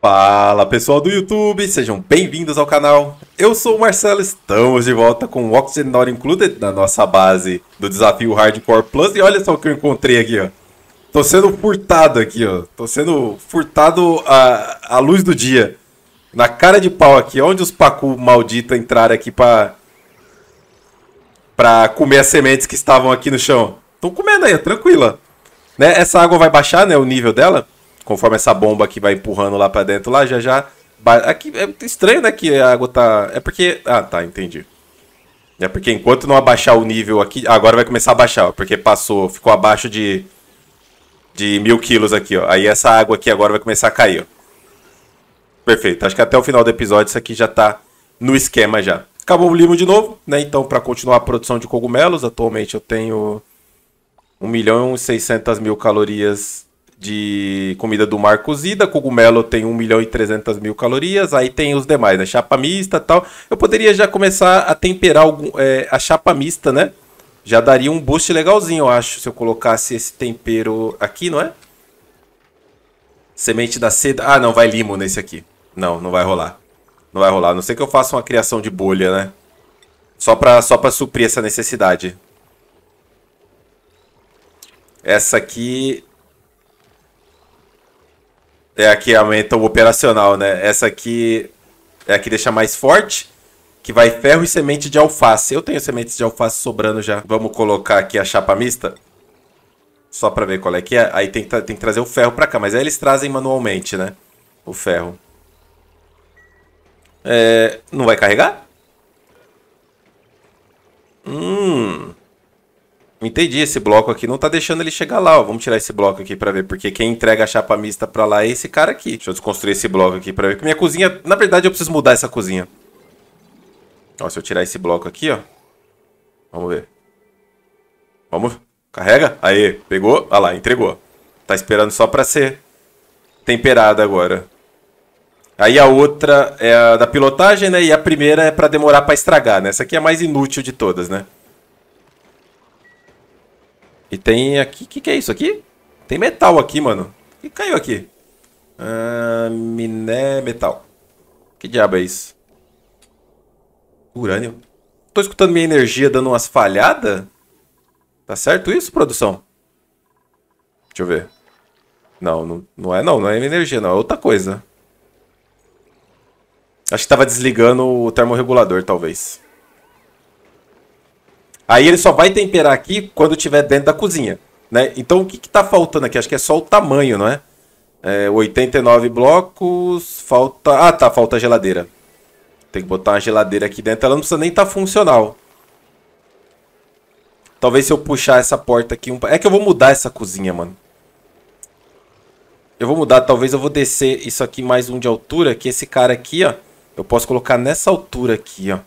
Fala pessoal do YouTube, sejam bem-vindos ao canal. Eu sou o Marcelo, estamos de volta com o Oxygen Not Included na nossa base do desafio Hardcore Plus. E olha só o que eu encontrei aqui, ó. Tô sendo furtado aqui, ó. Tô sendo furtado à, a luz do dia. Na cara de pau aqui, onde os pacu maldito entraram aqui pra, pra comer as sementes que estavam aqui no chão. Estão comendo aí, tranquila. Né? Essa água vai baixar, né, o nível dela conforme essa bomba que vai empurrando lá para dentro, lá já já. Aqui é estranho, né? Que a água tá. É porque. Ah, tá, entendi. É porque enquanto não abaixar o nível aqui. Agora vai começar a baixar, porque passou, ficou abaixo de. De mil quilos aqui, ó. Aí essa água aqui agora vai começar a cair, ó. Perfeito. Acho que até o final do episódio isso aqui já tá no esquema já. Acabou o limo de novo, né? Então, para continuar a produção de cogumelos, atualmente eu tenho 1 milhão e 600 mil calorias de comida do mar cozida, cogumelo tem 1 milhão e 300 mil calorias, aí tem os demais, né? Chapa mista tal. Eu poderia já começar a temperar algum, é, a chapa mista, né? Já daria um boost legalzinho, eu acho, se eu colocasse esse tempero aqui, não é? Semente da seda. Ah, não, vai limo nesse aqui. Não, não vai rolar. Não vai rolar. A não sei que eu faça uma criação de bolha, né? Só pra, só pra suprir essa necessidade. Essa aqui é a que aumenta o operacional, né? Essa aqui é a que deixa mais forte, que vai ferro e semente de alface. Eu tenho sementes de alface sobrando já. Vamos colocar aqui a chapa mista? Só pra ver qual é que é. Aí tem que, tem que trazer o ferro pra cá, mas aí eles trazem manualmente, né? O ferro. É... Não vai carregar? Hum... Entendi, esse bloco aqui não tá deixando ele chegar lá, ó. Vamos tirar esse bloco aqui para ver, porque quem entrega a chapa mista para lá é esse cara aqui. Deixa eu desconstruir esse bloco aqui para ver, minha cozinha... Na verdade, eu preciso mudar essa cozinha. Ó, se eu tirar esse bloco aqui, ó. Vamos ver. Vamos. Carrega. Aí, pegou. Ah lá, entregou. Tá esperando só para ser temperada agora. Aí a outra é a da pilotagem, né? E a primeira é para demorar para estragar, né? Essa aqui é a mais inútil de todas, né? E tem aqui... O que, que é isso aqui? Tem metal aqui, mano. O que caiu aqui? Ah, miné metal. Que diabo é isso? Urânio. Tô escutando minha energia dando umas falhadas? Tá certo isso, produção? Deixa eu ver. Não, não, não é não. Não é minha energia, não. É outra coisa. Acho que tava desligando o termorregulador, talvez. Aí ele só vai temperar aqui quando tiver dentro da cozinha. Né? Então o que está faltando aqui? Acho que é só o tamanho, não é? é? 89 blocos, falta. Ah tá, falta a geladeira. Tem que botar uma geladeira aqui dentro. Ela não precisa nem estar tá funcional. Talvez se eu puxar essa porta aqui um... É que eu vou mudar essa cozinha, mano. Eu vou mudar, talvez eu vou descer isso aqui mais um de altura, que esse cara aqui, ó, eu posso colocar nessa altura aqui, ó.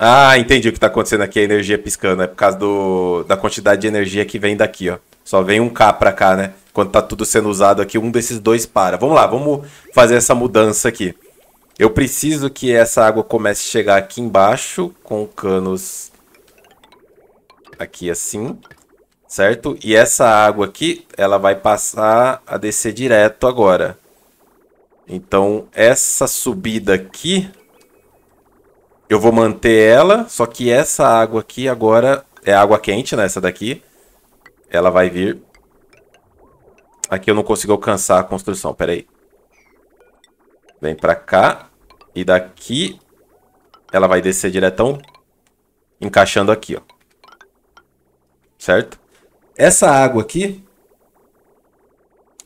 Ah, entendi o que tá acontecendo aqui, a energia piscando. É por causa do, da quantidade de energia que vem daqui, ó. Só vem um K pra cá, né? Quando tá tudo sendo usado aqui, um desses dois para. Vamos lá, vamos fazer essa mudança aqui. Eu preciso que essa água comece a chegar aqui embaixo, com canos aqui assim, certo? E essa água aqui, ela vai passar a descer direto agora. Então, essa subida aqui eu vou manter ela, só que essa água aqui agora é água quente, né? Essa daqui. Ela vai vir. Aqui eu não consigo alcançar a construção, peraí. Vem pra cá. E daqui ela vai descer diretão, encaixando aqui, ó. Certo? Essa água aqui,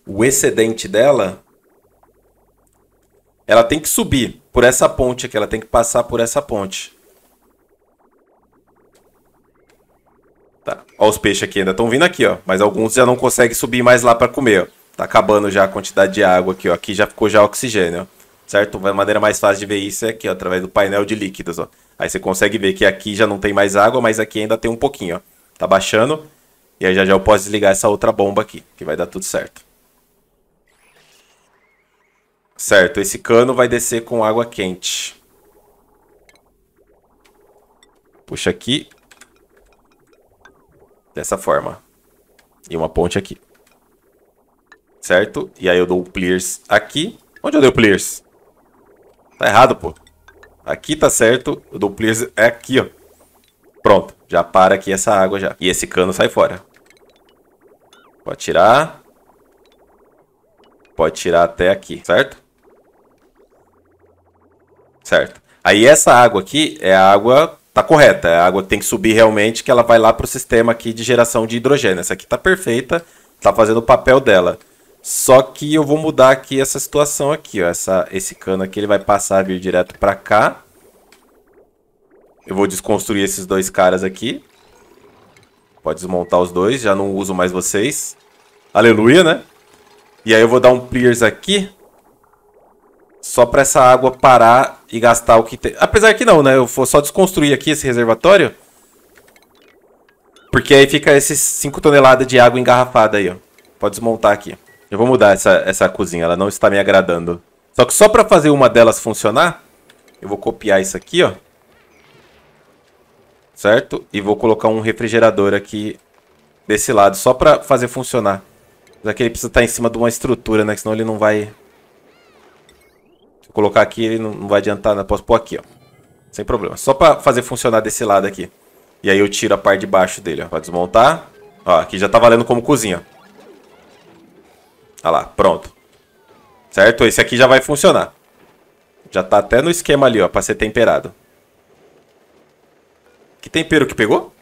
o excedente dela, ela tem que subir por essa ponte aqui. Ela tem que passar por essa ponte. Tá. Ó, os peixes aqui ainda estão vindo aqui, ó. Mas alguns já não conseguem subir mais lá para comer, ó. Tá acabando já a quantidade de água aqui, ó. Aqui já ficou já oxigênio, ó. Certo? Uma maneira mais fácil de ver isso é aqui, ó, através do painel de líquidos, ó. Aí você consegue ver que aqui já não tem mais água, mas aqui ainda tem um pouquinho, ó. Tá baixando. E aí já já eu posso desligar essa outra bomba aqui, que vai dar tudo certo. Certo, esse cano vai descer com água quente. Puxa aqui. Dessa forma. E uma ponte aqui. Certo? E aí eu dou o clears aqui. Onde eu dei o clears? Tá errado, pô. Aqui tá certo. Eu dou o clears é aqui, ó. Pronto. Já para aqui essa água já. E esse cano sai fora. Pode tirar. Pode tirar até aqui, certo? certo? Aí essa água aqui é a água tá correta, é a água tem que subir realmente que ela vai lá para o sistema aqui de geração de hidrogênio. Essa aqui tá perfeita, tá fazendo o papel dela. Só que eu vou mudar aqui essa situação aqui, ó, essa esse cano aqui ele vai passar a vir direto para cá. Eu vou desconstruir esses dois caras aqui. Pode desmontar os dois, já não uso mais vocês. Aleluia, né? E aí eu vou dar um clears aqui só para essa água parar e gastar o que tem. Apesar que não, né? Eu vou só desconstruir aqui esse reservatório. Porque aí fica esses 5 toneladas de água engarrafada aí, ó. Pode desmontar aqui. Eu vou mudar essa, essa cozinha, ela não está me agradando. Só que só para fazer uma delas funcionar, eu vou copiar isso aqui, ó. Certo? E vou colocar um refrigerador aqui desse lado, só para fazer funcionar. Já é que ele precisa estar tá em cima de uma estrutura, né? Senão ele não vai Vou colocar aqui, ele não vai adiantar, não né? posso pôr aqui, ó. Sem problema. Só pra fazer funcionar desse lado aqui. E aí eu tiro a parte de baixo dele, ó. Pra desmontar. Ó, aqui já tá valendo como cozinha. Ó lá, pronto. Certo? Esse aqui já vai funcionar. Já tá até no esquema ali, ó, pra ser temperado. Que tempero que pegou?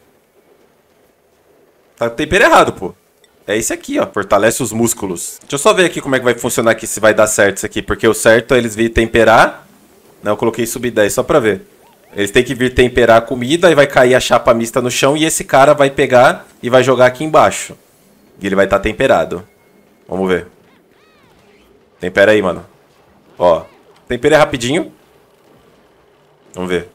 Tá tempero errado, pô. É esse aqui, ó. Fortalece os músculos. Deixa eu só ver aqui como é que vai funcionar aqui, se vai dar certo isso aqui. Porque o certo é eles virem temperar. Não, eu coloquei sub 10 só pra ver. Eles têm que vir temperar a comida e vai cair a chapa mista no chão. E esse cara vai pegar e vai jogar aqui embaixo. E ele vai estar tá temperado. Vamos ver. Tempera aí, mano. Ó. Tempera rapidinho. Vamos ver.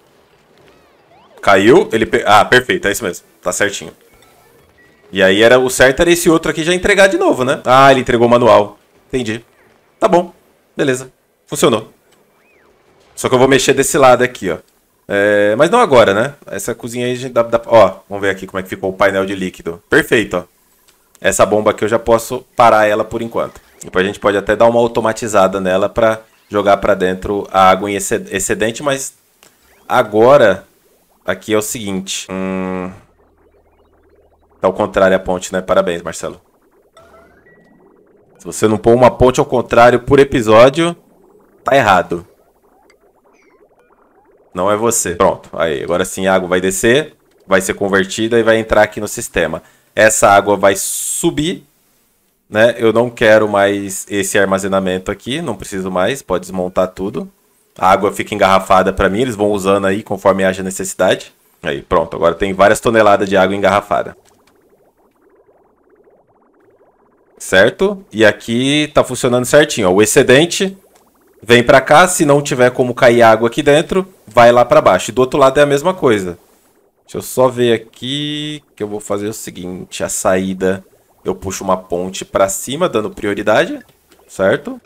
Caiu, ele... Pe... Ah, perfeito, é isso mesmo. Tá certinho. E aí era o certo era esse outro aqui já entregar de novo, né? Ah, ele entregou o manual. Entendi. Tá bom. Beleza. Funcionou. Só que eu vou mexer desse lado aqui, ó. É, mas não agora, né? Essa cozinha aí a gente dá, dá... Ó, vamos ver aqui como é que ficou o painel de líquido. Perfeito, ó. Essa bomba aqui eu já posso parar ela por enquanto. Depois a gente pode até dar uma automatizada nela pra jogar pra dentro a água em excedente, mas agora aqui é o seguinte. Hum... Tá ao contrário a ponte, né? Parabéns, Marcelo. Se você não pôr uma ponte ao contrário por episódio, tá errado. Não é você. Pronto, aí. Agora sim a água vai descer, vai ser convertida e vai entrar aqui no sistema. Essa água vai subir, né? Eu não quero mais esse armazenamento aqui, não preciso mais, pode desmontar tudo. A água fica engarrafada para mim, eles vão usando aí conforme haja necessidade. Aí, pronto, agora tem várias toneladas de água engarrafada certo? E aqui tá funcionando certinho. Ó. O excedente vem para cá, se não tiver como cair água aqui dentro, vai lá para baixo. E do outro lado é a mesma coisa. Deixa eu só ver aqui que eu vou fazer o seguinte, a saída eu puxo uma ponte para cima, dando prioridade, certo?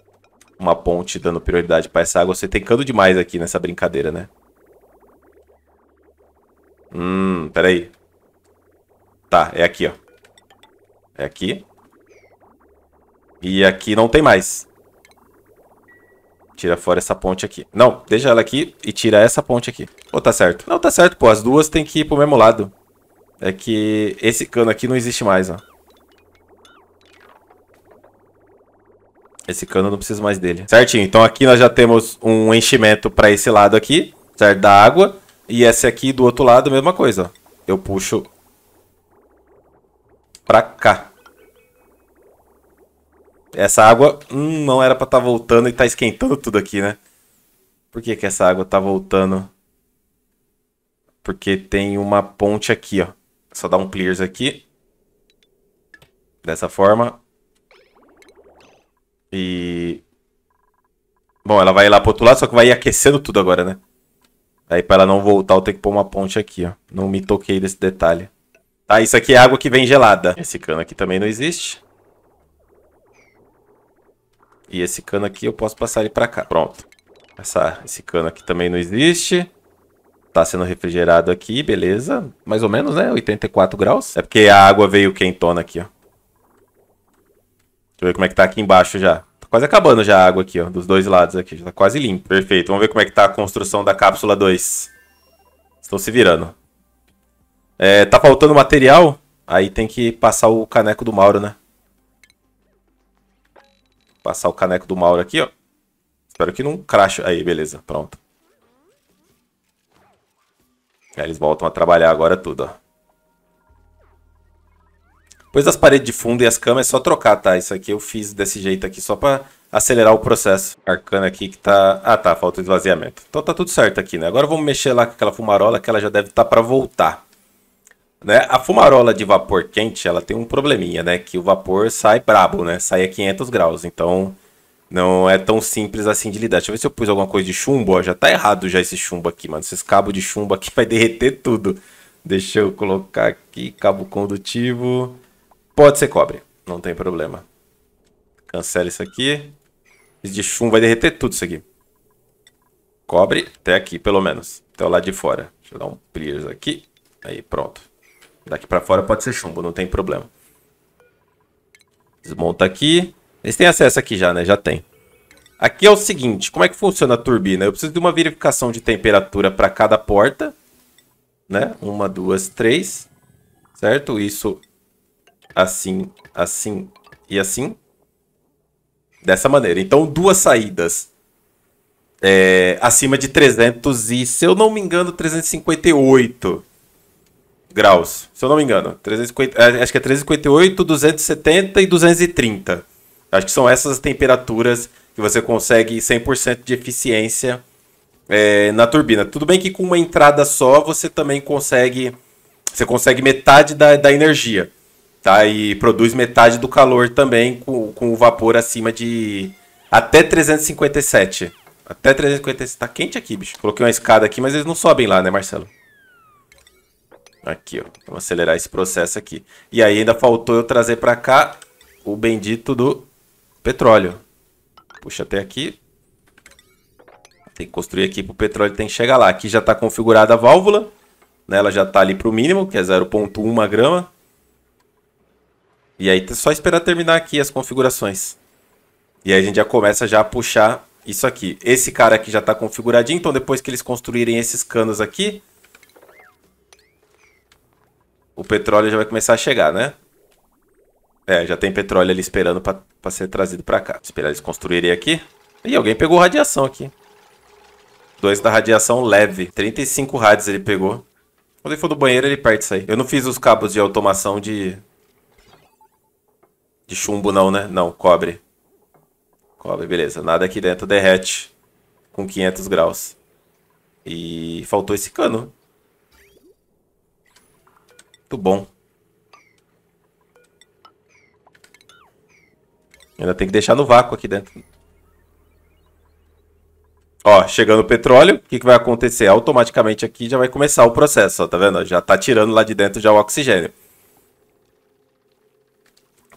Uma ponte dando prioridade para essa água. Você tem cano demais aqui nessa brincadeira, né? Hum, peraí. Tá, é aqui, ó. É aqui. E aqui não tem mais. Tira fora essa ponte aqui. Não, deixa ela aqui e tira essa ponte aqui. Ou tá certo? Não, tá certo, pô. As duas tem que ir pro mesmo lado. É que esse cano aqui não existe mais, ó. Esse cano eu não preciso mais dele. Certinho, então aqui nós já temos um enchimento para esse lado aqui, certo? Da água. E esse aqui do outro lado, mesma coisa, ó. Eu puxo pra cá. Essa água hum, não era pra estar tá voltando e tá esquentando tudo aqui, né? Por que, que essa água tá voltando? Porque tem uma ponte aqui, ó. Só dá um clears aqui. Dessa forma. E... Bom, ela vai lá pro outro lado, só que vai ir aquecendo tudo agora, né? Aí pra ela não voltar, eu tenho que pôr uma ponte aqui, ó. Não me toquei desse detalhe. Tá, isso aqui é água que vem gelada. Esse cano aqui também não existe. E esse cano aqui eu posso passar ele para cá. Pronto. Essa, esse cano aqui também não existe. Tá sendo refrigerado aqui, beleza. Mais ou menos, né? 84 graus. É porque a água veio quentona aqui, ó. Deixa eu ver como é que tá aqui embaixo já. Tá quase acabando já a água aqui, ó. Dos dois lados aqui. Já tá quase limpo. Perfeito. Vamos ver como é que tá a construção da cápsula 2. Estão se virando. É, tá faltando material? Aí tem que passar o caneco do Mauro, né? Passar o caneco do Mauro aqui, ó. Espero que não crache. Aí, beleza. Pronto. Aí eles voltam a trabalhar agora tudo, ó. Depois das paredes de fundo e as camas é só trocar, tá? Isso aqui eu fiz desse jeito aqui só pra acelerar o processo. Arcana aqui que tá... Ah, tá. Falta esvaziamento. Então tá tudo certo aqui, né? Agora vamos mexer lá com aquela fumarola que ela já deve estar tá pra voltar. Né? A fumarola de vapor quente, ela tem um probleminha, né? Que o vapor sai brabo, né? Sai a 500 graus. Então, não é tão simples assim de lidar. Deixa eu ver se eu pus alguma coisa de chumbo. Ó, já tá errado já esse chumbo aqui, mano. Esses cabos de chumbo aqui vai derreter tudo. Deixa eu colocar aqui cabo condutivo. Pode ser cobre, não tem problema. Cancela isso aqui. Esse de chumbo vai derreter tudo isso aqui. Cobre até aqui, pelo menos. Até o lado de fora. Deixa eu dar um pliers aqui. Aí, pronto. Daqui pra fora pode ser chumbo, não tem problema. Desmonta aqui. Eles têm acesso aqui já, né? Já tem. Aqui é o seguinte, como é que funciona a turbina? Eu preciso de uma verificação de temperatura para cada porta. Né? Uma, duas, três. Certo? Isso assim, assim e assim. Dessa maneira. Então, duas saídas é, acima de 300 e, se eu não me engano, 358 graus, se eu não me engano. 350, é, acho que é 358, 270 e 230. Acho que são essas temperaturas que você consegue 100% de eficiência é, na turbina. Tudo bem que com uma entrada só você também consegue você consegue metade da, da energia, tá? E produz metade do calor também com, com o vapor acima de até 357. Até 357. Tá quente aqui, bicho. Coloquei uma escada aqui, mas eles não sobem lá, né, Marcelo? Aqui, ó. Vamos acelerar esse processo aqui. E aí ainda faltou eu trazer para cá o bendito do petróleo. Puxa até aqui. Tem que construir aqui para o petróleo tem que chegar lá. Aqui já está configurada a válvula. Né? Ela já está ali para o mínimo, que é 0.1 grama. E aí é só esperar terminar aqui as configurações. E aí a gente já começa já a puxar isso aqui. Esse cara aqui já está configuradinho, então depois que eles construírem esses canos aqui, o petróleo já vai começar a chegar, né? É, já tem petróleo ali esperando para ser trazido para cá. Esperar eles construírem aqui. E alguém pegou radiação aqui. Dois da radiação leve. 35 rádios ele pegou. Quando ele for do banheiro, ele perde isso aí. Eu não fiz os cabos de automação de... De chumbo não, né? Não, cobre. Cobre, beleza. Nada aqui dentro derrete com 500 graus. E faltou esse cano. Muito bom. Ainda tem que deixar no vácuo aqui dentro. Ó, chegando o petróleo, o que, que vai acontecer? Automaticamente aqui já vai começar o processo, ó, tá vendo? Já tá tirando lá de dentro já o oxigênio.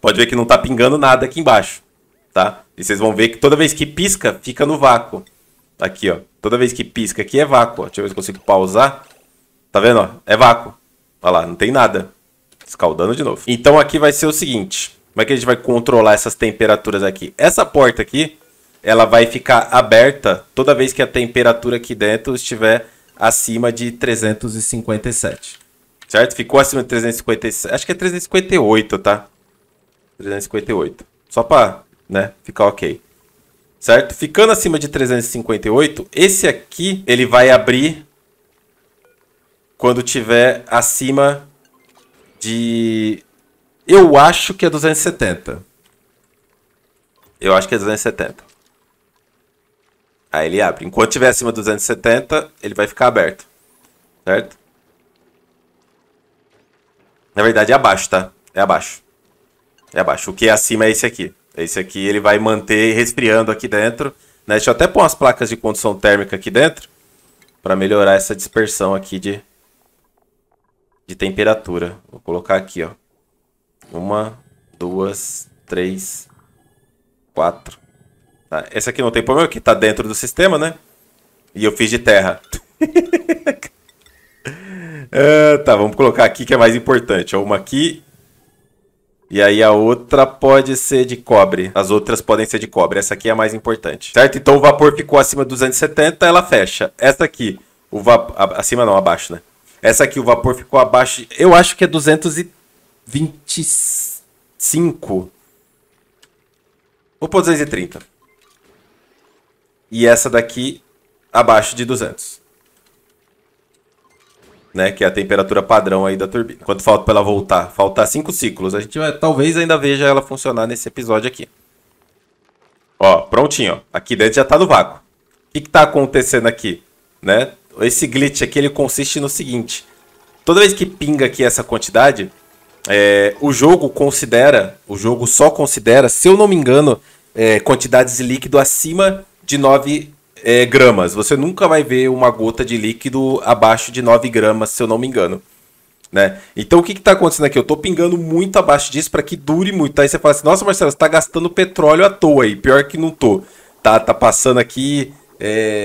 Pode ver que não tá pingando nada aqui embaixo, tá? E vocês vão ver que toda vez que pisca, fica no vácuo. Aqui, ó. Toda vez que pisca aqui é vácuo. Ó. Deixa eu ver se eu consigo pausar. Tá vendo, ó? É vácuo. Olha lá, não tem nada. Escaldando de novo. Então aqui vai ser o seguinte. Como é que a gente vai controlar essas temperaturas aqui? Essa porta aqui, ela vai ficar aberta toda vez que a temperatura aqui dentro estiver acima de 357. Certo? Ficou acima de 357. Acho que é 358, tá? 358. Só pra, né, ficar ok. Certo? Ficando acima de 358, esse aqui, ele vai abrir quando tiver acima de. Eu acho que é 270. Eu acho que é 270. Aí ele abre. Enquanto tiver acima de 270, ele vai ficar aberto. Certo? Na verdade é abaixo, tá? É abaixo. É abaixo. O que é acima é esse aqui. É esse aqui ele vai manter resfriando aqui dentro. Né? Deixa eu até pôr umas placas de condução térmica aqui dentro. para melhorar essa dispersão aqui de, de temperatura. Vou colocar aqui, ó. Uma, duas, três, quatro. Tá. Essa aqui não tem problema, que tá dentro do sistema, né? E eu fiz de terra. Ah, tá, vamos colocar aqui que é mais importante. Ó, uma aqui. E aí a outra pode ser de cobre. As outras podem ser de cobre. Essa aqui é a mais importante. Certo? Então o vapor ficou acima dos 270, ela fecha. Essa aqui, o vapor... acima não, abaixo, né? Essa aqui, o vapor ficou abaixo. Eu acho que é 225. Vou pôr 230. E essa daqui abaixo de 200. Né, que é a temperatura padrão aí da turbina. Quanto falta para ela voltar? Faltar 5 ciclos. A gente vai, talvez ainda veja ela funcionar nesse episódio aqui. Ó, prontinho. Ó. Aqui dentro já tá no vácuo. O que está acontecendo aqui? Né? esse glitch aqui ele consiste no seguinte: toda vez que pinga aqui essa quantidade, é, o jogo considera, o jogo só considera, se eu não me engano, é, quantidades de líquido acima de 9 é, gramas. Você nunca vai ver uma gota de líquido abaixo de 9 gramas, se eu não me engano. Né? Então o que está acontecendo aqui? Eu estou pingando muito abaixo disso para que dure muito. Aí você fala assim, nossa Marcelo, você está gastando petróleo à toa aí. Pior que não tô. Tá, tá passando aqui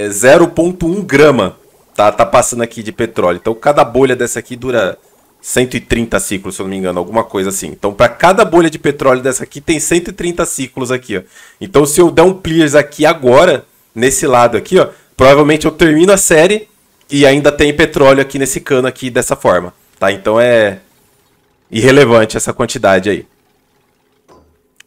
0.1 é, grama. Tá, tá passando aqui de petróleo. Então cada bolha dessa aqui dura 130 ciclos, se eu não me engano, alguma coisa assim. Então, para cada bolha de petróleo dessa aqui, tem 130 ciclos aqui, ó. Então, se eu der um clears aqui agora, nesse lado aqui, ó, provavelmente eu termino a série e ainda tem petróleo aqui nesse cano aqui dessa forma, tá? Então, é irrelevante essa quantidade aí.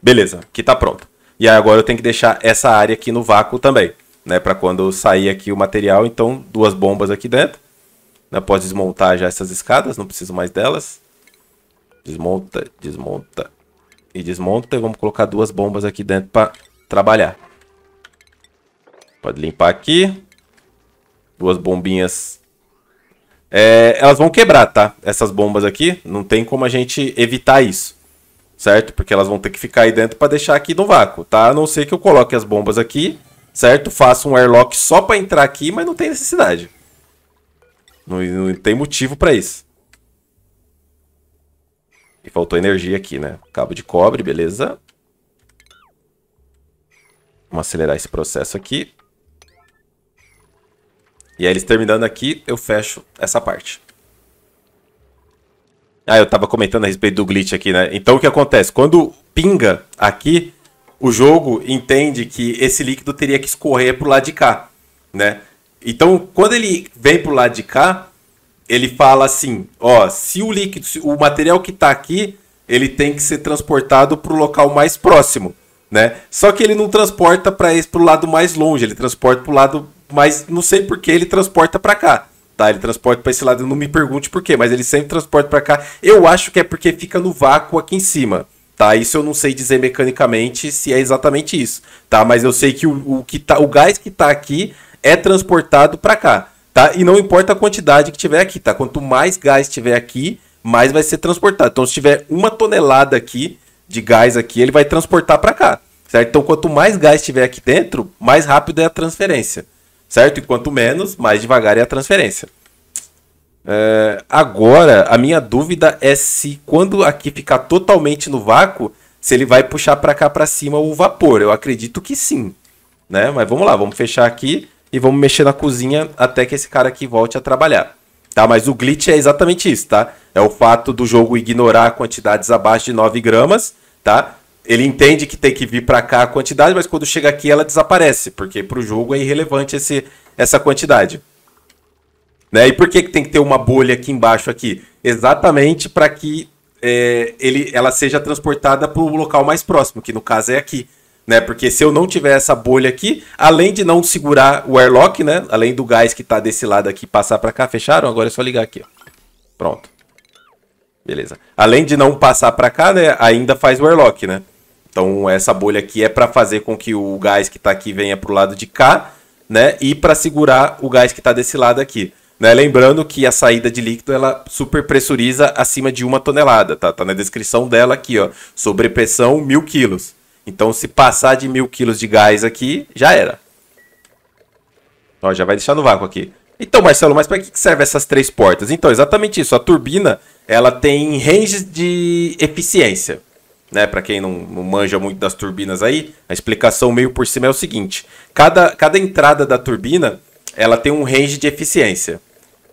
Beleza, aqui tá pronto. E aí, agora eu tenho que deixar essa área aqui no vácuo também né, para quando sair aqui o material, então duas bombas aqui dentro. Né, pode desmontar já essas escadas, não preciso mais delas. Desmonta, desmonta e desmonta. E vamos colocar duas bombas aqui dentro para trabalhar. Pode limpar aqui. Duas bombinhas. É, elas vão quebrar, tá? Essas bombas aqui, não tem como a gente evitar isso. Certo? Porque elas vão ter que ficar aí dentro para deixar aqui no vácuo, tá? A não ser que eu coloque as bombas aqui certo? Faço um airlock só para entrar aqui, mas não tem necessidade. Não, não tem motivo para isso. E faltou energia aqui, né? Cabo de cobre, beleza. Vamos acelerar esse processo aqui. E aí eles terminando aqui, eu fecho essa parte. Ah, eu tava comentando a respeito do glitch aqui, né? Então o que acontece? Quando pinga aqui, o jogo entende que esse líquido teria que escorrer pro lado de cá, né? Então, quando ele vem pro lado de cá, ele fala assim, ó, se o líquido, se o material que está aqui, ele tem que ser transportado pro local mais próximo, né? Só que ele não transporta para o pro lado mais longe, ele transporta pro lado mais, não sei por que ele transporta para cá. Tá, ele transporta para esse lado, não me pergunte por quê, mas ele sempre transporta para cá. Eu acho que é porque fica no vácuo aqui em cima. Tá? Isso eu não sei dizer mecanicamente se é exatamente isso, tá? Mas eu sei que o, o que tá, o gás que tá aqui é transportado para cá, tá? E não importa a quantidade que tiver aqui, tá? Quanto mais gás tiver aqui, mais vai ser transportado. Então, se tiver uma tonelada aqui de gás aqui, ele vai transportar para cá, certo? Então, quanto mais gás tiver aqui dentro, mais rápido é a transferência, certo? E quanto menos, mais devagar é a transferência. É, agora, a minha dúvida é se quando aqui ficar totalmente no vácuo, se ele vai puxar para cá para cima o vapor. Eu acredito que sim, né? Mas vamos lá, vamos fechar aqui e vamos mexer na cozinha até que esse cara aqui volte a trabalhar. Tá, mas o glitch é exatamente isso, tá? É o fato do jogo ignorar quantidades abaixo de 9 gramas, tá? Ele entende que tem que vir para cá a quantidade, mas quando chega aqui ela desaparece, porque para o jogo é irrelevante esse, essa quantidade. Né? E por que, que tem que ter uma bolha aqui embaixo aqui? Exatamente para que é, ele, ela seja transportada para o local mais próximo, que no caso é aqui. Né? Porque se eu não tiver essa bolha aqui, além de não segurar o airlock, né? além do gás que está desse lado aqui passar para cá, fecharam? Agora é só ligar aqui. Ó. Pronto. Beleza. Além de não passar para cá, né, ainda faz o airlock, né? Então essa bolha aqui é para fazer com que o gás que está aqui venha para o lado de cá, né? E para segurar o gás que está desse lado aqui. Né? Lembrando que a saída de líquido ela superpressuriza acima de uma tonelada, tá? Tá na descrição dela aqui, ó. Sobrepressão mil quilos. Então, se passar de mil quilos de gás aqui, já era. Ó, já vai deixar no vácuo aqui. Então, Marcelo, mas para que servem essas três portas? Então, exatamente isso. A turbina, ela tem range de eficiência. Né, para quem não, não, manja muito das turbinas aí, a explicação meio por cima é o seguinte. Cada, cada entrada da turbina, ela tem um range de eficiência.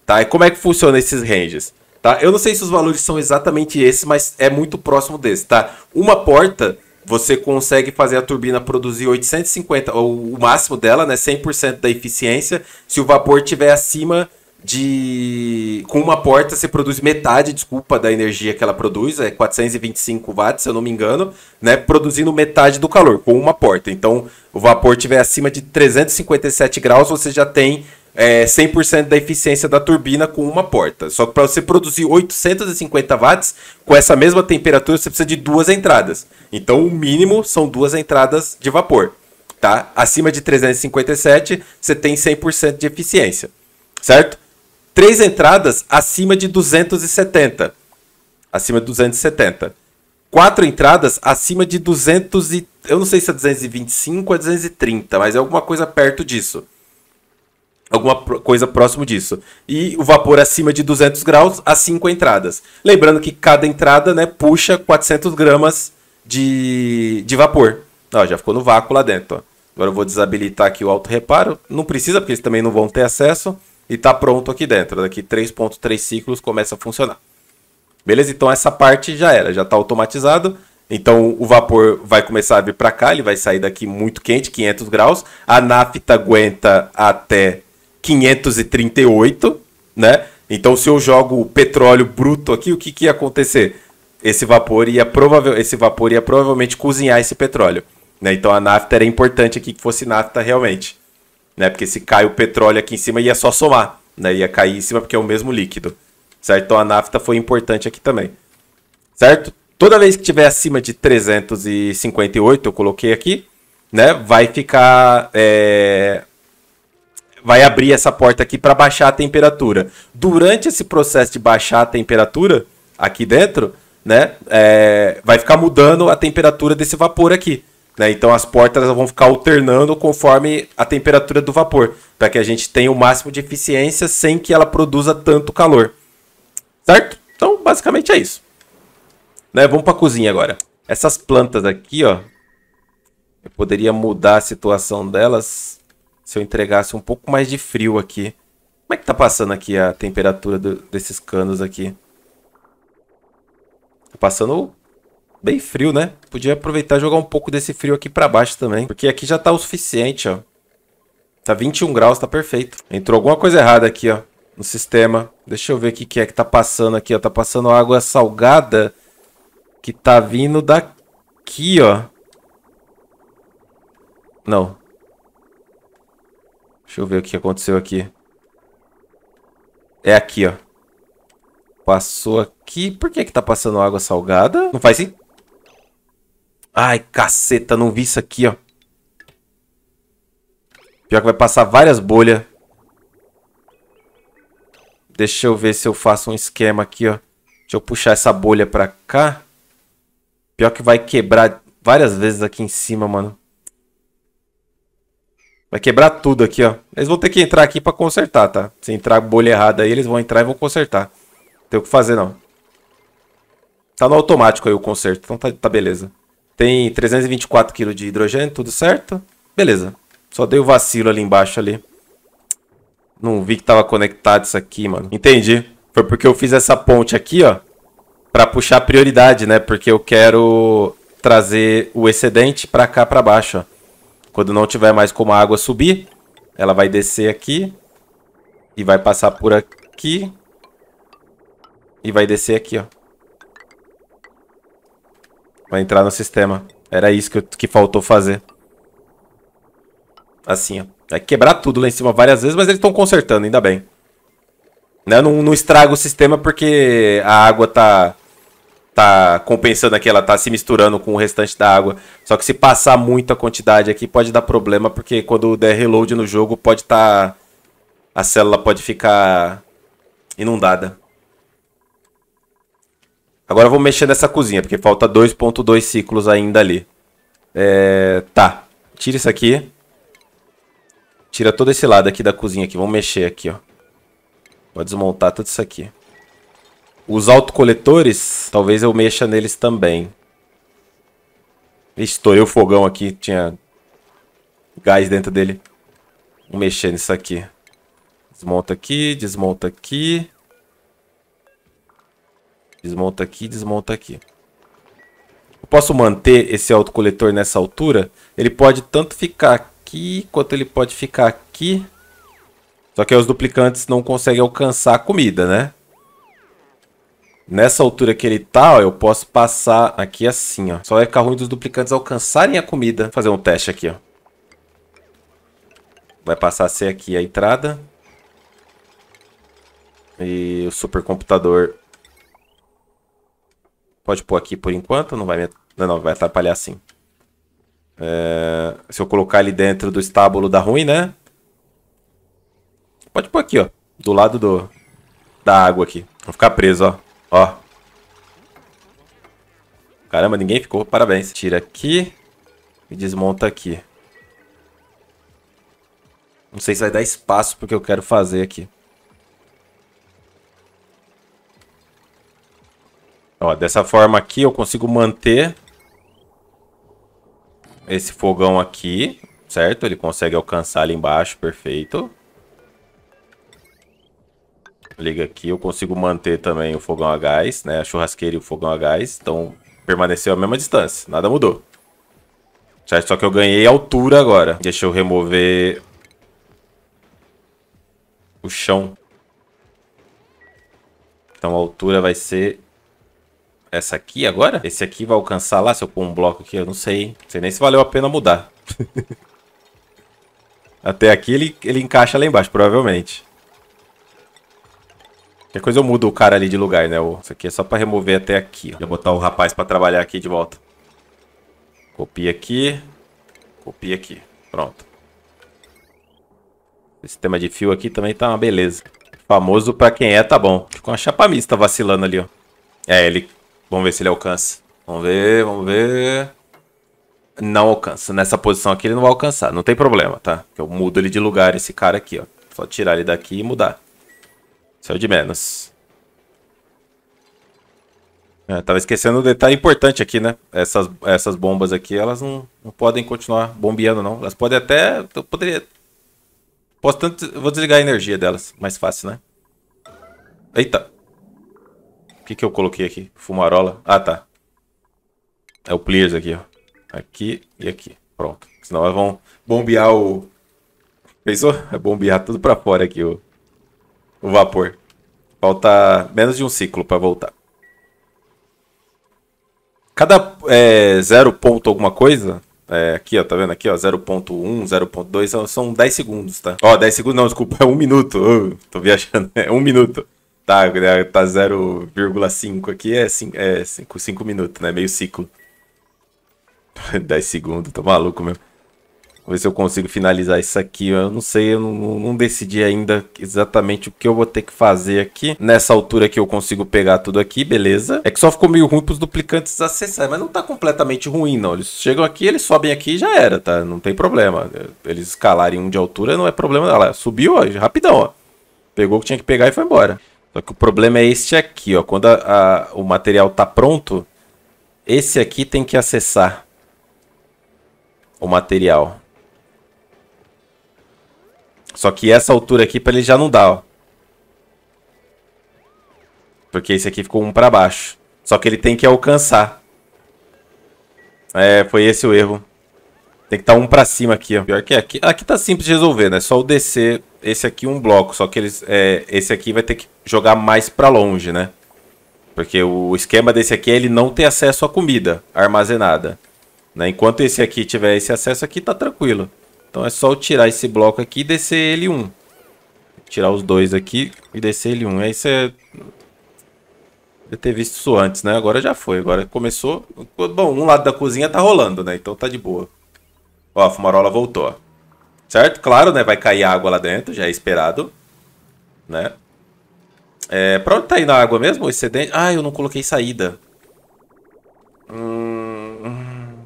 Tá? E como é que funciona esses ranges? Tá? Eu não sei se os valores são exatamente esses, mas é muito próximo desse, tá? Uma porta você consegue fazer a turbina produzir 850, ou o máximo dela, né, 100% da eficiência, se o vapor tiver acima de com uma porta você produz metade, desculpa, da energia que ela produz, é 425 watts, se eu não me engano, né, produzindo metade do calor com uma porta. Então, o vapor tiver acima de 357 graus, você já tem é, 100% da eficiência da turbina com uma porta. Só que para você produzir 850 watts com essa mesma temperatura, você precisa de duas entradas. Então, o mínimo são duas entradas de vapor. Tá? Acima de 357, você tem 100% de eficiência. Certo? Três entradas acima de 270. Acima de 270 quatro entradas acima de 200 e, eu não sei se é 225 ou 230, é mas é alguma coisa perto disso alguma coisa próximo disso. E o vapor acima de 200 graus a 5 entradas. Lembrando que cada entrada né, puxa 400 gramas de, de vapor. Ó, já ficou no vácuo lá dentro. Ó. Agora eu vou desabilitar aqui o auto reparo. Não precisa, porque eles também não vão ter acesso. E está pronto aqui dentro. Daqui 3.3 ciclos começa a funcionar. Beleza? Então essa parte já era, já está automatizado. Então o vapor vai começar a vir para cá, ele vai sair daqui muito quente, 500 graus. A nafta aguenta até 538, né? Então, se eu jogo o petróleo bruto aqui, o que, que ia acontecer? Esse vapor ia, esse vapor ia provavelmente cozinhar esse petróleo. Né? Então, a nafta era importante aqui que fosse nafta realmente. Né? Porque se cai o petróleo aqui em cima, ia só somar. Né? Ia cair em cima porque é o mesmo líquido. Certo? Então, a nafta foi importante aqui também. Certo? Toda vez que tiver acima de 358, eu coloquei aqui, né? vai ficar é, vai abrir essa porta aqui para baixar a temperatura. Durante esse processo de baixar a temperatura aqui dentro, né, é, vai ficar mudando a temperatura desse vapor aqui. Né? Então as portas vão ficar alternando conforme a temperatura do vapor, para que a gente tenha o máximo de eficiência sem que ela produza tanto calor. Certo? Então basicamente é isso. Né? Vamos para a cozinha agora. Essas plantas aqui, ó, eu poderia mudar a situação delas se eu entregasse um pouco mais de frio aqui. Como é que tá passando aqui a temperatura do, desses canos aqui? Tá passando bem frio, né? Podia aproveitar e jogar um pouco desse frio aqui para baixo também. Porque aqui já tá o suficiente, ó. Tá 21 graus, tá perfeito. Entrou alguma coisa errada aqui, ó. No sistema. Deixa eu ver o que, que é que tá passando aqui, ó. Tá passando água salgada que tá vindo daqui, ó. Não. Deixa eu ver o que aconteceu aqui. É aqui, ó. Passou aqui. Por que que tá passando água salgada? Não faz sentido. Ai, caceta, não vi isso aqui, ó. Pior que vai passar várias bolhas. Deixa eu ver se eu faço um esquema aqui, ó. Deixa eu puxar essa bolha pra cá. Pior que vai quebrar várias vezes aqui em cima, mano. Vai quebrar tudo aqui, ó. Eles vão ter que entrar aqui pra consertar, tá? Se entrar bolha errada aí, eles vão entrar e vão consertar. Não tem o que fazer, não. Tá no automático aí o conserto, então tá, tá beleza. Tem 324 kg de hidrogênio, tudo certo. Beleza. Só dei o vacilo ali embaixo ali. Não vi que tava conectado isso aqui, mano. Entendi. Foi porque eu fiz essa ponte aqui, ó. Pra puxar prioridade, né? Porque eu quero trazer o excedente pra cá, pra baixo, ó. Quando não tiver mais como a água subir, ela vai descer aqui. E vai passar por aqui. E vai descer aqui, ó. Vai entrar no sistema. Era isso que, eu, que faltou fazer. Assim, ó. Vai quebrar tudo lá em cima várias vezes, mas eles estão consertando, ainda bem. Né? Não, não estraga o sistema porque a água tá tá compensando aqui, ela tá se misturando com o restante da água. Só que se passar muita quantidade aqui, pode dar problema, porque quando der reload no jogo, pode estar. Tá... A célula pode ficar inundada. Agora eu vou mexer nessa cozinha, porque falta 2.2 ciclos ainda ali. É... Tá. Tira isso aqui. Tira todo esse lado aqui da cozinha aqui. Vamos mexer aqui, ó. pode desmontar tudo isso aqui. Os autocoletores, talvez eu mexa neles também. Estourei o fogão aqui, tinha gás dentro dele. Vou mexer nisso aqui. Desmonta aqui, desmonta aqui. Desmonta aqui, desmonta aqui. Eu posso manter esse autocoletor nessa altura? Ele pode tanto ficar aqui, quanto ele pode ficar aqui. Só que os duplicantes não conseguem alcançar a comida, né? Nessa altura que ele tá, ó, eu posso passar aqui assim, ó. Só vai ficar ruim dos duplicantes alcançarem a comida. Vou fazer um teste aqui, ó. Vai passar a ser aqui a entrada. E o supercomputador... Pode pôr aqui por enquanto, não vai me... Não, não, vai atrapalhar sim. É... Se eu colocar ele dentro do estábulo dá ruim, né? Pode pôr aqui, ó. Do lado do... da água aqui. Vou ficar preso, ó. Ó. Caramba, ninguém ficou. Parabéns. Tira aqui. E desmonta aqui. Não sei se vai dar espaço porque eu quero fazer aqui. Ó, dessa forma aqui eu consigo manter esse fogão aqui, certo? Ele consegue alcançar ali embaixo, perfeito liga aqui, eu consigo manter também o fogão a gás, né? A churrasqueira e o fogão a gás. Então, permaneceu a mesma distância. Nada mudou. É só que eu ganhei altura agora. Deixa eu remover... O chão. Então a altura vai ser... Essa aqui agora? Esse aqui vai alcançar lá se eu pôr um bloco aqui? Eu não sei. Não sei nem se valeu a pena mudar. Até aqui ele, ele encaixa lá embaixo, provavelmente. Qualquer coisa eu mudo o cara ali de lugar, né? Isso aqui é só pra remover até aqui. Vou botar o rapaz pra trabalhar aqui de volta. Copia aqui. Copia aqui. Pronto. Esse sistema de fio aqui também tá uma beleza. Famoso pra quem é, tá bom. Ficou uma chapa mista vacilando ali, ó. É, ele... Vamos ver se ele alcança. Vamos ver, vamos ver... Não alcança. Nessa posição aqui ele não vai alcançar. Não tem problema, tá? Eu mudo ele de lugar, esse cara aqui, ó. Só tirar ele daqui e mudar. Saiu de menos. É, tava esquecendo um detalhe importante aqui, né? Essas, essas bombas aqui, elas não, não podem continuar bombeando, não. Elas podem até... Eu poderia... Posso tanto... Vou desligar a energia delas. Mais fácil, né? Eita! O que que eu coloquei aqui? Fumarola. Ah, tá. É o pliers aqui, ó. Aqui e aqui. Pronto. Senão elas vão bombear o... Pensou? É bombear tudo pra fora aqui, o o vapor. Falta menos de um ciclo para voltar. Cada é, zero ponto alguma coisa, é, aqui ó, tá vendo aqui ó, 0.1, 0.2, são, são 10 segundos, tá? Ó, 10 segundos não, desculpa, é 1 um minuto, oh, tô viajando, é 1 um minuto. Tá, é, tá 0,5 aqui, é 5, é 5, 5 minutos, né, meio ciclo. 10 segundos, tô maluco mesmo. Vou ver se eu consigo finalizar isso aqui. Eu não sei, eu não, não, decidi ainda exatamente o que eu vou ter que fazer aqui. Nessa altura que eu consigo pegar tudo aqui, beleza. É que só ficou meio ruim pros duplicantes acessarem, mas não tá completamente ruim, não. Eles chegam aqui, eles sobem aqui e já era, tá? Não tem problema. Eles escalarem um de altura não é problema, Olha lá, subiu, ó, rapidão, ó. Pegou o que tinha que pegar e foi embora. Só que o problema é este aqui, ó. Quando a, a, o material tá pronto, esse aqui tem que acessar o material. Só que essa altura aqui pra ele já não dá, ó. Porque esse aqui ficou um pra baixo. Só que ele tem que alcançar. É, foi esse o erro. Tem que estar tá um pra cima aqui, ó. Pior que é, aqui. Aqui tá simples de resolver, né? Só o descer esse aqui um bloco. Só que eles, é, esse aqui vai ter que jogar mais pra longe, né? Porque o esquema desse aqui é ele não ter acesso à comida armazenada. Né? Enquanto esse aqui tiver esse acesso aqui, tá tranquilo. Então é só eu tirar esse bloco aqui e descer ele um. Tirar os dois aqui e descer ele um. Aí você... Eu ter visto isso antes, né? Agora já foi. Agora começou... Bom, um lado da cozinha tá rolando, né? Então tá de boa. Ó, a fumarola voltou. Certo? Claro, né? Vai cair água lá dentro. Já é esperado. Né? É... Pra onde tá indo a água mesmo? O excedente... Ah, eu não coloquei saída. Hum... hum.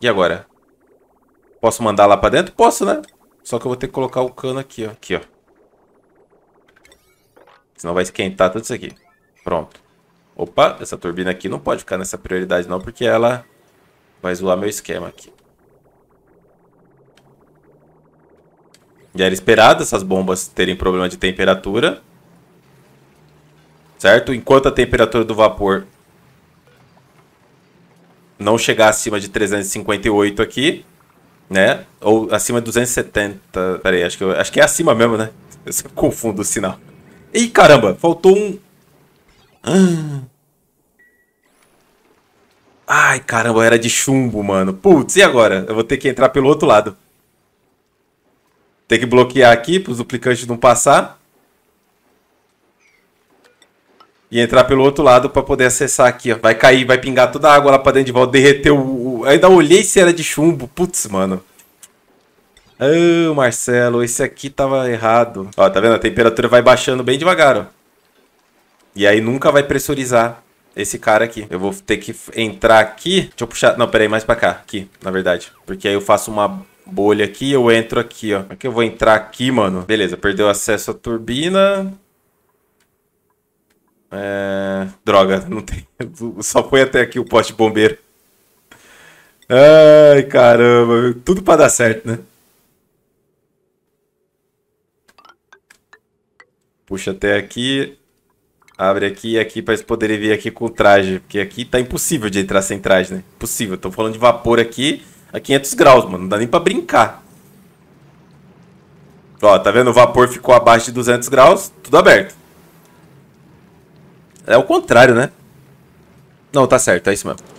E agora? Posso mandar lá pra dentro? Posso, né? Só que eu vou ter que colocar o cano aqui, ó. Aqui, ó. Senão vai esquentar tudo isso aqui. Pronto. Opa, essa turbina aqui não pode ficar nessa prioridade não, porque ela vai zoar meu esquema aqui. Já era esperado essas bombas terem problema de temperatura. Certo? Enquanto a temperatura do vapor não chegar acima de 358 aqui, né? Ou acima de 270. Pera aí, acho que, eu, acho que é acima mesmo, né? Eu sempre confundo o sinal. Ih, caramba, faltou um. Ah. Ai, caramba, era de chumbo, mano. Putz, e agora? Eu vou ter que entrar pelo outro lado. Tem que bloquear aqui para os duplicantes não passar. E entrar pelo outro lado para poder acessar aqui, ó. Vai cair, vai pingar toda a água lá para dentro de volta, derreter o Ainda olhei se era de chumbo. Putz, mano. Ah, oh, Marcelo, esse aqui tava errado. Ó, tá vendo? A temperatura vai baixando bem devagar, ó. E aí nunca vai pressurizar esse cara aqui. Eu vou ter que entrar aqui. Deixa eu puxar... Não, peraí, mais pra cá. Aqui, na verdade. Porque aí eu faço uma bolha aqui eu entro aqui, ó. Aqui eu vou entrar aqui, mano. Beleza, perdeu acesso à turbina. É... Droga, não tem... Só foi até aqui o poste bombeiro. Ai, caramba, tudo para dar certo, né? Puxa até aqui, abre aqui e aqui para eles poderem vir aqui com o traje, porque aqui tá impossível de entrar sem traje, né? Impossível, tô falando de vapor aqui a 500 graus, mano, não dá nem para brincar. Ó, tá vendo? O vapor ficou abaixo de 200 graus, tudo aberto. É o contrário, né? Não, tá certo, é isso mesmo.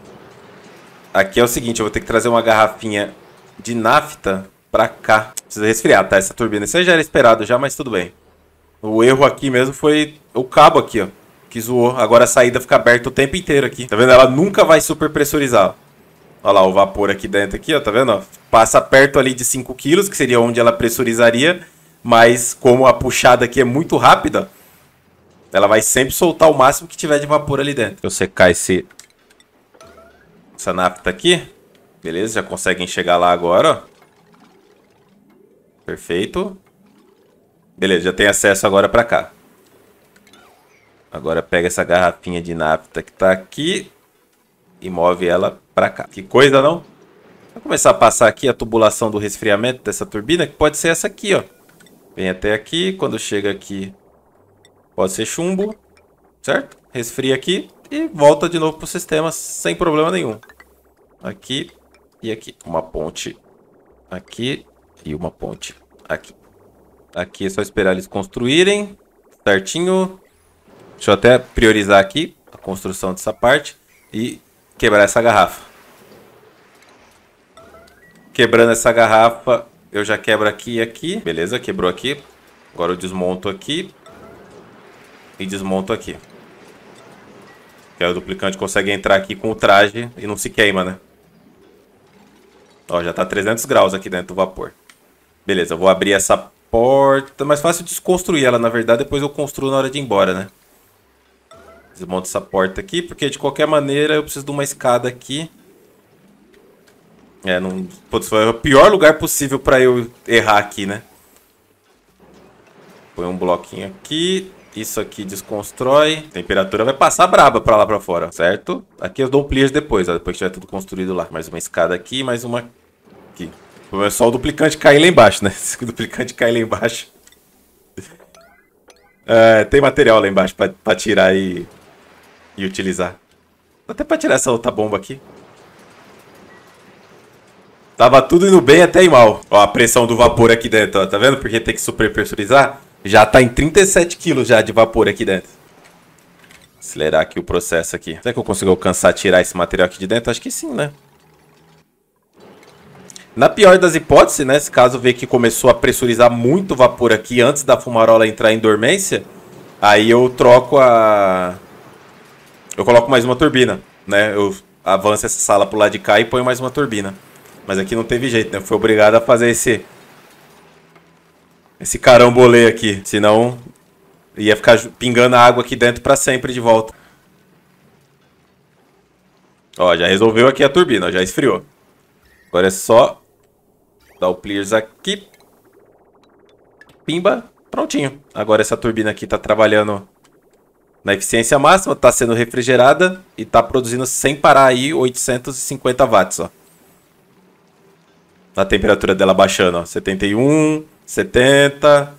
Aqui é o seguinte, eu vou ter que trazer uma garrafinha de nafta pra cá. Precisa resfriar, tá? Essa turbina. Isso aí já era esperado já, mas tudo bem. O erro aqui mesmo foi o cabo aqui, ó. Que zoou. Agora a saída fica aberta o tempo inteiro aqui. Tá vendo? Ela nunca vai super pressurizar. Olha lá o vapor aqui dentro aqui, ó. Tá vendo? Passa perto ali de 5 quilos, que seria onde ela pressurizaria. Mas como a puxada aqui é muito rápida, ela vai sempre soltar o máximo que tiver de vapor ali dentro. Eu secar esse essa napta tá aqui. Beleza, já conseguem chegar lá agora, ó. Perfeito. Beleza, já tem acesso agora pra cá. Agora pega essa garrafinha de napta que tá aqui e move ela pra cá. Que coisa, não? Vou começar a passar aqui a tubulação do resfriamento dessa turbina, que pode ser essa aqui, ó. Vem até aqui, quando chega aqui pode ser chumbo, certo? Resfria aqui e volta de novo pro sistema sem problema nenhum aqui e aqui. Uma ponte aqui e uma ponte aqui. Aqui é só esperar eles construírem certinho. Deixa eu até priorizar aqui a construção dessa parte e quebrar essa garrafa. Quebrando essa garrafa, eu já quebro aqui e aqui. Beleza, quebrou aqui. Agora eu desmonto aqui e desmonto aqui. Que o duplicante consegue entrar aqui com o traje e não se queima, né? Ó, já tá 300 graus aqui dentro do vapor. Beleza, eu vou abrir essa porta. Mais fácil desconstruir ela, na verdade. Depois eu construo na hora de ir embora, né? Desmonto essa porta aqui, porque de qualquer maneira eu preciso de uma escada aqui. É, não... Putz, foi o pior lugar possível pra eu errar aqui, né? Põe um bloquinho aqui. Isso aqui desconstrói. A temperatura vai passar braba pra lá pra fora, certo? Aqui eu dou um depois, ó, depois que tiver tudo construído lá. Mais uma escada aqui, mais uma aqui. É só o duplicante cair lá embaixo, né? Se o duplicante cair lá embaixo... é, tem material lá embaixo pra, pra tirar e... E utilizar. Até pra tirar essa outra bomba aqui. Tava tudo indo bem até e mal. Ó, a pressão do vapor aqui dentro, ó, tá vendo? Porque tem que super pressurizar. Já tá em 37 quilos já de vapor aqui dentro. Acelerar aqui o processo aqui. Será que eu consigo alcançar tirar esse material aqui de dentro? Acho que sim, né? Na pior das hipóteses, né? Se caso ver que começou a pressurizar muito vapor aqui antes da fumarola entrar em dormência, aí eu troco a... Eu coloco mais uma turbina, né? Eu avanço essa sala pro lado de cá e ponho mais uma turbina. Mas aqui não teve jeito, né? Eu fui obrigado a fazer esse esse carambolê aqui. Senão ia ficar pingando a água aqui dentro para sempre de volta. Ó, já resolveu aqui a turbina, já esfriou. Agora é só dar o pliers aqui. Pimba, prontinho. Agora essa turbina aqui tá trabalhando na eficiência máxima, tá sendo refrigerada e tá produzindo sem parar aí 850 watts, ó. A temperatura dela baixando, ó, 71, 70,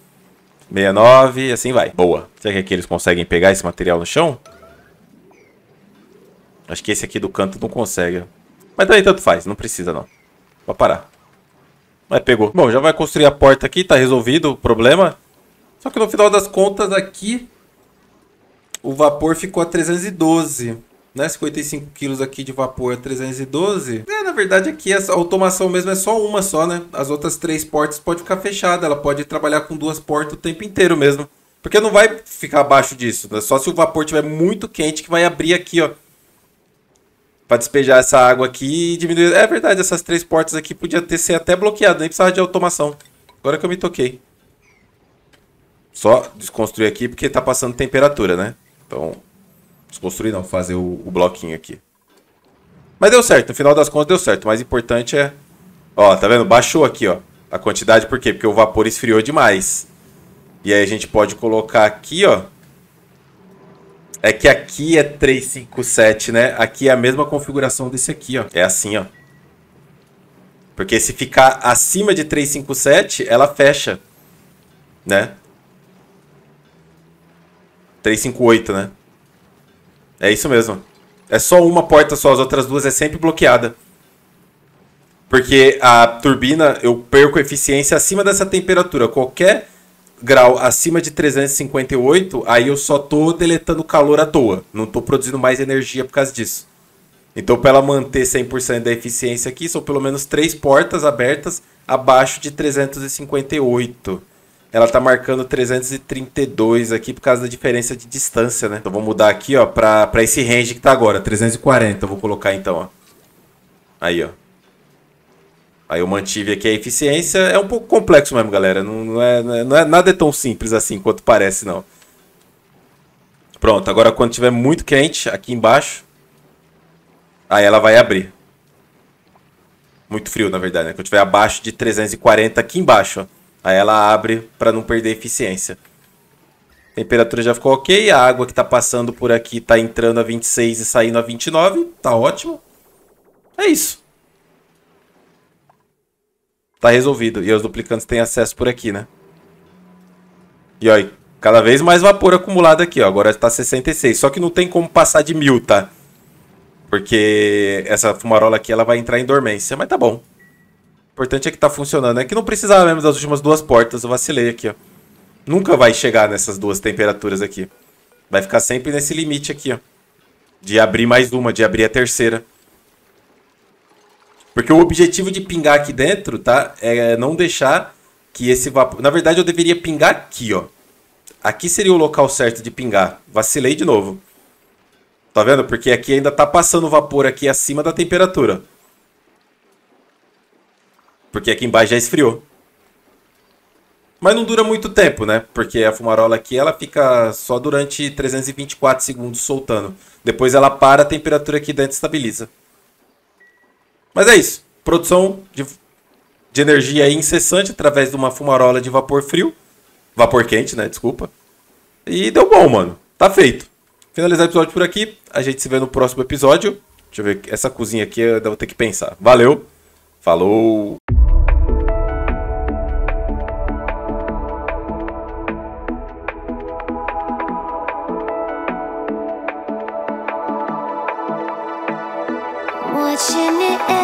69 e assim vai. Boa. Será que aqui eles conseguem pegar esse material no chão? Acho que esse aqui do canto não consegue. Mas daí tanto faz, não precisa não. Vai parar. Mas pegou. Bom, já vai construir a porta aqui, tá resolvido o problema. Só que no final das contas aqui, o vapor ficou a 312. Né? 55 quilos aqui de vapor a é 312 verdade, aqui é essa automação mesmo é só uma só, né? As outras três portas pode ficar fechada, ela pode trabalhar com duas portas o tempo inteiro mesmo. Porque não vai ficar abaixo disso, né? só se o vapor estiver muito quente que vai abrir aqui, ó. Pra despejar essa água aqui e diminuir... É verdade, essas três portas aqui podia ter ser até bloqueada, nem precisava de automação. Agora que eu me toquei. Só desconstruir aqui porque tá passando temperatura, né? Então, desconstruir não, fazer o, o bloquinho aqui. Mas deu certo, no final das contas deu certo. O mais importante é. Ó, tá vendo? Baixou aqui, ó. A quantidade, por quê? Porque o vapor esfriou demais. E aí a gente pode colocar aqui, ó. É que aqui é 357, né? Aqui é a mesma configuração desse aqui, ó. É assim, ó. Porque se ficar acima de 357, ela fecha, né? 358, né? É isso mesmo. É só uma porta só, as outras duas é sempre bloqueada. Porque a turbina, eu perco eficiência acima dessa temperatura. Qualquer grau acima de 358, aí eu só tô deletando calor à toa. Não tô produzindo mais energia por causa disso. Então, para ela manter 100% da eficiência aqui, são pelo menos três portas abertas abaixo de 358 ela tá marcando 332 aqui por causa da diferença de distância, né? Então vou mudar aqui, ó, pra, pra esse range que tá agora, 340. Eu vou colocar então, ó. Aí, ó. Aí eu mantive aqui a eficiência. É um pouco complexo mesmo, galera. Não, é, não, é, não é, nada é tão simples assim quanto parece, não. Pronto, agora quando tiver muito quente aqui embaixo, aí ela vai abrir. Muito frio, na verdade, né? Quando tiver abaixo de 340 aqui embaixo, ó. Aí ela abre para não perder eficiência. temperatura já ficou ok, a água que está passando por aqui está entrando a 26 e saindo a 29, tá ótimo. É isso. Tá resolvido. E os duplicantes têm acesso por aqui, né? E olha, cada vez mais vapor acumulado aqui, ó. Agora está 66. Só que não tem como passar de mil, tá? Porque essa fumarola aqui ela vai entrar em dormência, mas tá bom importante é que tá funcionando. É que não precisava mesmo das últimas duas portas, eu vacilei aqui, ó. Nunca vai chegar nessas duas temperaturas aqui. Vai ficar sempre nesse limite aqui, ó. De abrir mais uma, de abrir a terceira. Porque o objetivo de pingar aqui dentro, tá? É não deixar que esse vapor... Na verdade, eu deveria pingar aqui, ó. Aqui seria o local certo de pingar. Vacilei de novo. Tá vendo? Porque aqui ainda tá passando vapor aqui acima da temperatura. Porque aqui embaixo já esfriou. Mas não dura muito tempo, né? Porque a fumarola aqui ela fica só durante 324 segundos soltando. Depois ela para, a temperatura aqui dentro estabiliza. Mas é isso. Produção de, de energia incessante através de uma fumarola de vapor frio. Vapor quente, né? Desculpa. E deu bom, mano. Tá feito. Finalizar o episódio por aqui. A gente se vê no próximo episódio. Deixa eu ver. Essa cozinha aqui eu vou ter que pensar. Valeu. Falou. watching it.